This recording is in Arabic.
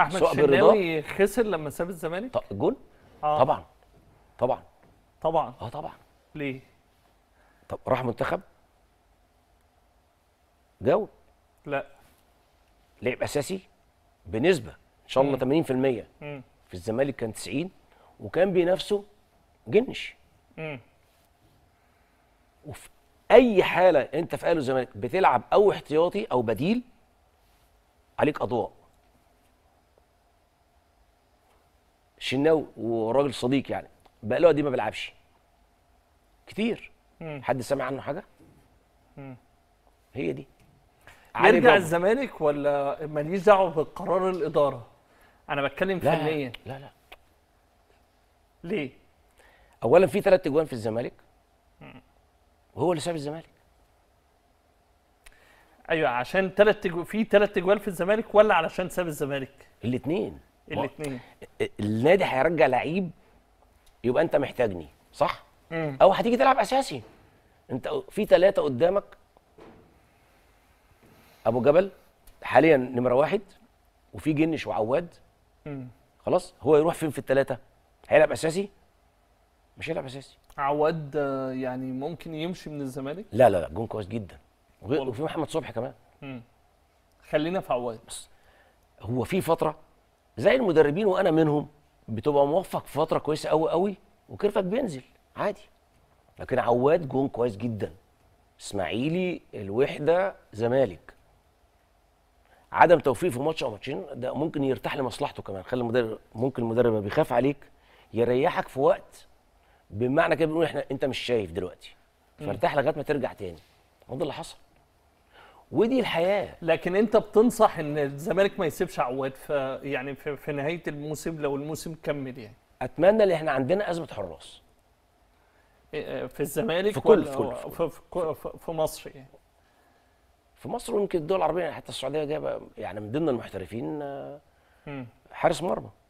احمد الشناوي خسر لما ساب الزمالك؟ جون؟ آه. طبعا طبعا طبعا اه طبعا ليه؟ طب راح منتخب؟ جاوب لا لعب اساسي بنسبه ان شاء الله مم. 80% مم. في الزمالك كان 90 وكان بينافسه جنش مم. وفي اي حاله انت في اهلي الزمالك بتلعب او احتياطي او بديل عليك اضواء شناوي وراجل صديق يعني بقى دي إيه ما بيلعبش كتير مم. حد سمع عنه حاجه مم. هي دي يرجع الزمالك ولا ماليش دعوه بقرار الاداره انا بتكلم لا فنيا لا لا ليه اولا في ثلاث اجوان في الزمالك وهو اللي ساب الزمالك ايوه عشان ثلاث تجو... في ثلاث اجوال في الزمالك ولا علشان ساب الزمالك الاثنين الاثنين النادي هيرجع لعيب يبقى انت محتاجني صح مم. او هتيجي تلعب اساسي انت في ثلاثه قدامك ابو جبل حاليا نمره واحد وفي جنش وعواد مم. خلاص هو يروح فين في الثلاثه هيلعب اساسي مش هيلعب اساسي عواد يعني ممكن يمشي من الزمالك لا لا لا جون كويس جدا وفي محمد صبحي كمان مم. خلينا في عواد بس هو في فتره زي المدربين وانا منهم بتبقى موفق في فتره كويسه قوي قوي وكيرفك بينزل عادي لكن عواد جون كويس جدا اسماعيلي الوحده زمالك عدم توفيق في ماتش او ماتشين ده ممكن يرتاح لمصلحته كمان خلي المدرب ممكن المدرب بيخاف عليك يريحك في وقت بمعنى كده بنقول احنا انت مش شايف دلوقتي فارتاح لغايه ما ترجع تاني هو ده اللي حصل ودي الحياه لكن انت بتنصح ان الزمالك ما يسيبش عواد في يعني في, في نهايه الموسم لو الموسم كمل يعني اتمنى ان احنا عندنا ازمه حراس إيه، إيه، في الزمالك في كل, في, كل في, كل في, في مصر يعني في مصر ويمكن الدول العربيه حتى السعوديه جايبه يعني من ضمن المحترفين آه، حارس مرمى